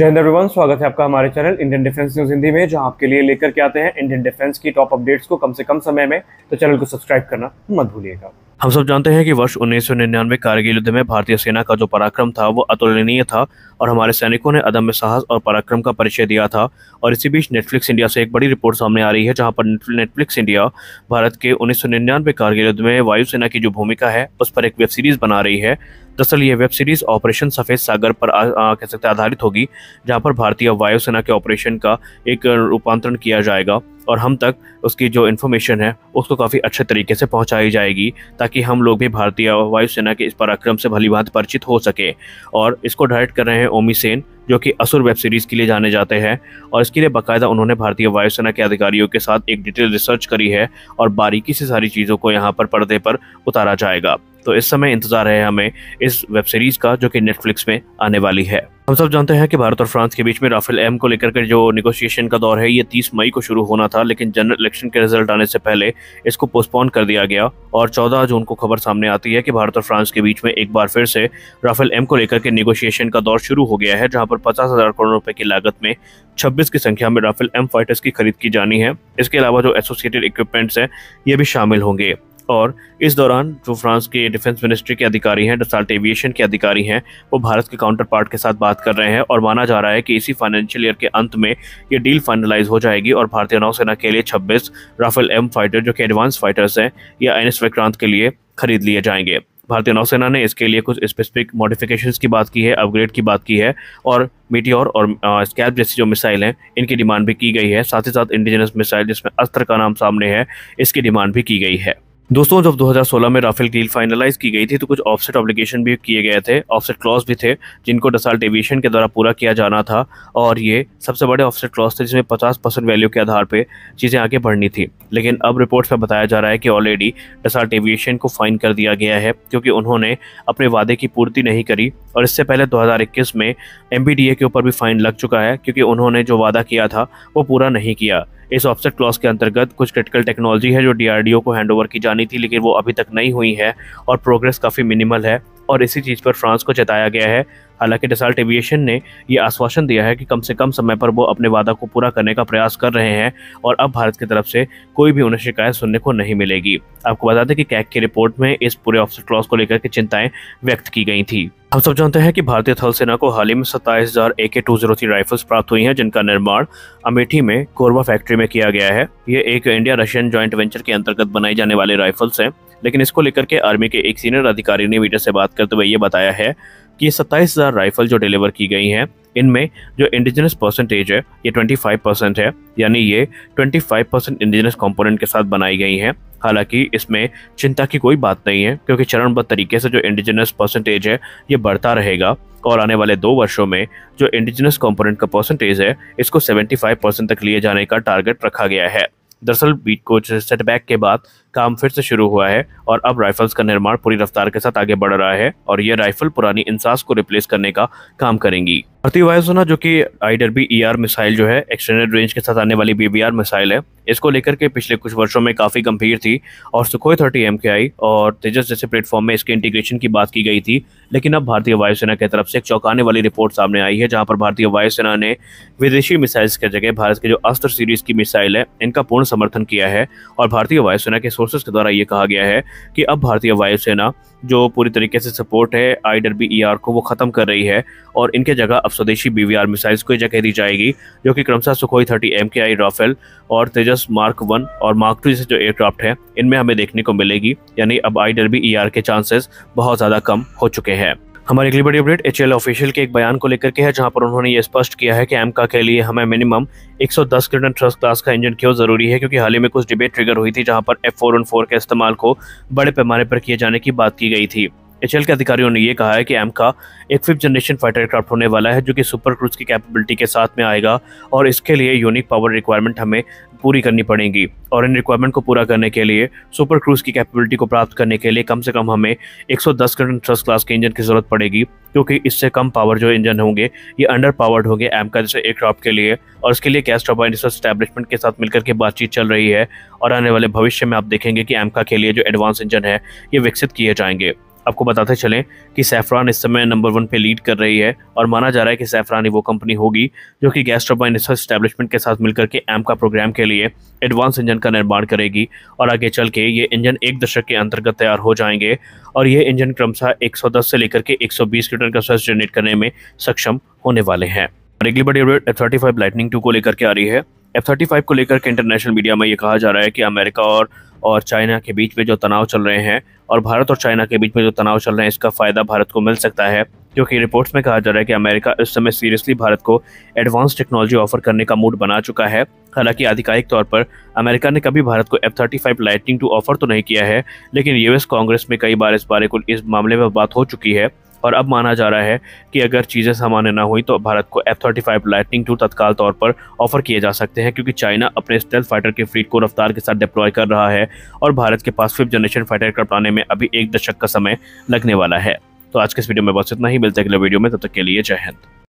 जय हिंद एवरीवन स्वागत है आपका हमारे channel Indian Defence News Hindi में जहां आपके लिए लेकर के आते हैं इंडियन डिफेंस की टॉप अपडेट्स को कम से कम समय में तो चैनल को सब्सक्राइब करना मत भूलिएगा हम सब जानते हैं कि वर्ष 1999 कारगिल युद्ध में भारतीय सेना का जो पराक्रम था वो अतुलनीय था और हमारे सैनिकों ने अदम्य साहस और पराक्रम का परिचय दिया था और इसी बीच नेटफ्लिक्स इंडिया से एक बड़ी रिपोर्ट सामने आ रही है जहां पर नेटफ्लिक्स इंडिया भारत के 1999 कारगिल युद्ध में वायुसेना की जो भूमिका है उस पर एक वेब सीरीज बना रही है दरअसल ये वेब सीरीज ऑपरेशन सफ़ेद सागर पर कह सकते हैं आधारित होगी जहाँ पर भारतीय वायुसेना के ऑपरेशन का एक रूपांतरण किया जाएगा और हम तक उसकी जो इन्फॉर्मेशन है उसको काफ़ी अच्छे तरीके से पहुंचाई जाएगी ताकि हम लोग भी भारतीय वायुसेना के इस पराक्रम से भलीभांति परिचित हो सके और इसको डायरेक्ट कर रहे हैं ओमी सेन जो कि असुर वेब सीरीज़ के लिए जाने जाते हैं और इसके लिए बाकायदा उन्होंने भारतीय वायुसेना के अधिकारियों के साथ एक डिटेल रिसर्च करी है और बारीकी से सारी चीज़ों को यहाँ पर पर्दे पर उतारा जाएगा तो इस समय इंतजार है हमें इस वेब सीरीज का जो कि नेटफ्लिक्स में आने वाली है हम सब जानते हैं कि भारत और फ्रांस के बीच में राफेल एम को लेकर के जो निगोशिएशन का दौर है ये 30 मई को शुरू होना था लेकिन जनरल इलेक्शन के रिजल्ट आने से पहले इसको पोस्टपोन कर दिया गया और 14 जून को खबर सामने आती है कि भारत और फ्रांस के बीच में एक बार फिर से राफेल एम को लेकर के निगोशिएशन का दौर शुरू हो गया है जहाँ पर पचास हजार करोड़ रुपए की लागत में छब्बीस की संख्या में राफेल एम फाइटर्स की खरीद की जानी है इसके अलावा जो एसोसिएटेड इक्विपमेंट्स हैं ये भी शामिल होंगे और इस दौरान जो फ्रांस के डिफेंस मिनिस्ट्री के अधिकारी हैं डसाल्ट एविएशन के अधिकारी हैं वो भारत के काउंटर पार्ट के साथ बात कर रहे हैं और माना जा रहा है कि इसी फाइनेंशियल ईयर के अंत में ये डील फाइनलाइज हो जाएगी और भारतीय नौसेना के लिए छब्बीस राफेल एम फाइटर जो कि एडवांस फाइटर्स हैं या एन एस विक्रांत के लिए खरीद लिए जाएंगे भारतीय नौसेना ने इसके लिए कुछ स्पेसिफिक मॉडिफिकेशंस की बात की है अपग्रेड की बात की है और मीटियोर और स्कैप जैसी जो मिसाइल हैं इनकी डिमांड भी की गई है साथ ही साथ इंडिजिनस मिसाइल जिसमें अस्त्र का नाम सामने है इसकी डिमांड भी की गई है दोस्तों जब 2016 में राफेल डील फाइनलाइज की गई थी तो कुछ ऑफसेट ऑब्लिगेशन भी किए गए थे ऑफसेट क्लॉज भी थे जिनको डसाल्ट एविएशन के द्वारा पूरा किया जाना था और ये सबसे बड़े ऑफसेट क्लॉज थे जिसमें 50 परसेंट वैल्यू के आधार पर चीज़ें आगे बढ़नी थी लेकिन अब रिपोर्ट्स में बताया जा रहा है कि ऑलरेडी डसाल्ट एविएशन को फाइन कर दिया गया है क्योंकि उन्होंने अपने वादे की पूर्ति नहीं करी और इससे पहले दो में एम के ऊपर भी फाइन लग चुका है क्योंकि उन्होंने जो वादा किया था वो पूरा नहीं किया इस ऑफसेट क्लॉज के अंतर्गत कुछ क्रिटिकल टेक्नोलॉजी है जो डीआरडीओ को हैंडओवर की जानी थी लेकिन वो अभी तक नहीं हुई है और प्रोग्रेस काफ़ी मिनिमल है और इसी चीज़ पर फ्रांस को जताया गया है हालांकि डिसाल्ट एविएशन ने यह आश्वासन दिया है कि कम से कम समय पर वो अपने वादा को पूरा करने का प्रयास कर रहे हैं और अब भारत की तरफ से कोई भी उन्हें शिकायत सुनने को नहीं मिलेगी आपको बता दें कि कैक की रिपोर्ट में इस पूरे ऑफिसर क्लॉज को लेकर के चिंताएं व्यक्त की गई थी हम सब जानते हैं कि भारतीय थल सेना को हाल ही में सत्ताईस हजार ए के टू जीरो थ्री राइफल्स प्राप्त हुई हैं जिनका निर्माण अमेठी में कोरबा फैक्ट्री में किया गया है ये एक इंडिया रशियन ज्वाइंट वेंचर के अंतर्गत बनाई जाने वाले राइफल्स हैं लेकिन इसको लेकर के आर्मी के एक सीनियर अधिकारी ने मीडिया से बात करते हुए ये बताया है कि ये सत्ताईस हज़ार राइफल जो डिलीवर की गई हैं इनमें जो इंडिजिनस परसेंटेज है ये 25 परसेंट है यानी ये 25 परसेंट इंडिजिनस कॉम्पोनेंट के साथ बनाई गई हैं हालांकि इसमें चिंता की कोई बात नहीं है क्योंकि चरणबद्ध तरीके से जो इंडिजिनस परसेंटेज है ये बढ़ता रहेगा और आने वाले दो वर्षों में जो इंडिजिनस कॉम्पोनेंट का परसेंटेज है इसको सेवेंटी तक लिए जाने का टारगेट रखा गया है दरअसल बीट कोच सेटबैक के बाद काम फिर से शुरू हुआ है और अब राइफल्स का निर्माण पूरी रफ्तार के साथ आगे बढ़ रहा है और ये राइफल पुरानी इंसास को रिप्लेस करने का काम करेंगी भारतीय वायुसेना जो कि आईडरबी ई आर मिसाइल जो है एक्सटेंडेड रेंज के साथ आने वाली आर मिसाइल है इसको लेकर के पिछले कुछ वर्षों में काफी गंभीर थी और सुखोई थर्टी एम के आई और तेजस जैसे प्लेटफॉर्म में इसके इंटीग्रेशन की बात की गई थी लेकिन अब भारतीय वायुसेना की तरफ से एक चौंकाने वाली रिपोर्ट सामने आई है जहां पर भारतीय वायुसेना ने विदेशी मिसाइल्स के जगह भारत के जो अस्त्र सीरीज की मिसाइल है इनका पूर्ण समर्थन किया है और भारतीय वायुसेना के सोर्सेज के द्वारा ये कहा गया है कि अब भारतीय वायुसेना जो पूरी तरीके से सपोर्ट है आई डब्ल्यू ई आर को वो ख़त्म कर रही है और इनके जगह अब स्वदेशी बी वी आर मिसाइल्स को जगह दी जाएगी जो कि क्रमशः सुखोई थर्टी एम के आई राफेल और तेजस मार्क वन और मार्क टू जैसे जो एयरक्राफ्ट हैं इनमें हमें देखने को मिलेगी यानी अब आई डब्ल्यू ई आर के चांसेस बहुत ज़्यादा कम हो चुके हैं हमारी अगली बड़ी अपडेट एच ऑफिशियल के एक बयान को लेकर के है जहां पर उन्होंने ये स्पष्ट किया है कि एमका के लिए हमें मिनिमम 110 सौ दस किलोटन थ्रस्ट क्लास का इंजन क्यों जरूरी है क्योंकि हाल ही में कुछ डिबेट ट्रिगर हुई थी जहां पर एफ फोर के इस्तेमाल को बड़े पैमाने पर किए जाने की बात की गई थी एच के अधिकारियों ने यह कहा है कि एम एक फिफ्थ जनरेशन फाइटर एयरक्राफ्ट होने वाला है जो कि सुपर क्रूज की कैपेबिलिटी के साथ में आएगा और इसके लिए यूनिक पावर रिक्वायरमेंट हमें पूरी करनी पड़ेगी और इन रिक्वायरमेंट को पूरा करने के लिए सुपर क्रूज की कैपेबिलिटी को प्राप्त करने के लिए कम से कम हमें 110 टन थ्रस्ट क्लास के इंजन की ज़रूरत पड़ेगी क्योंकि इससे कम पावर जो इंजन होंगे ये अंडर पावर्ड होंगे एम का जैसे एयरक्राफ्ट के लिए और इसके लिए कैस्ट ऑफ रिसर्च स्टैब्लिशमेंट के साथ मिलकर के बातचीत चल रही है और आने वाले भविष्य में आप देखेंगे कि एमका के लिए जो एडवांस इंजन है ये विकसित किए जाएंगे आपको बताते चलें कि सैफरान इस समय नंबर वन पे लीड कर रही है और माना जा रहा है कि सैफरान ही वो कंपनी होगी जो कि गैस टर्बाइन रिसर्च स्टैब्लिशमेंट के साथ मिलकर के एम का प्रोग्राम के लिए एडवांस इंजन का निर्माण करेगी और आगे चल के ये इंजन एक दशक के अंतर्गत तैयार हो जाएंगे और ये इंजन क्रमशः एक से लेकर के 120 किलोमीटर का सर्च जनरेट करने में सक्षम होने वाले हैं अगली बड़ी update F thirty five Lightning two को लेकर के आ रही है एफ थर्टी फाइव को लेकर के इंटरनेशनल मीडिया में ये कहा जा रहा है कि अमेरिका और और चाइना के बीच में जो तनाव चल रहे हैं और भारत और चाइना के बीच में जो तनाव चल रहे हैं इसका फ़ायदा भारत को मिल सकता है क्योंकि रिपोर्ट्स में कहा जा रहा है कि अमेरिका इस समय सीरियसली भारत को एडवांस टेक्नोलॉजी ऑफर करने का मूड बना चुका है हालांकि आधिकारिक तौर पर अमेरिका ने कभी भारत को F thirty five Lightning two offer तो नहीं किया है लेकिन यूएस कांग्रेस में कई बार इस बारे को इस मामले में बात हो चुकी है और अब माना जा रहा है कि अगर चीज़ें सामान्य ना हुई तो भारत को F thirty five Lightning two तत्काल तौर पर ऑफर किए जा सकते हैं क्योंकि चाइना अपने स्टेल फाइटर के फ्लीट को रफ्तार के साथ डिप्लॉय कर रहा है और भारत के पास फिफ्थ जनरेशन फाइटर एयरक्राफ्ट आने में अभी एक दशक का समय लगने वाला है तो आज के इस वीडियो में बस इतना ही मिलता है अगले वीडियो में तब तक के लिए जय हिंद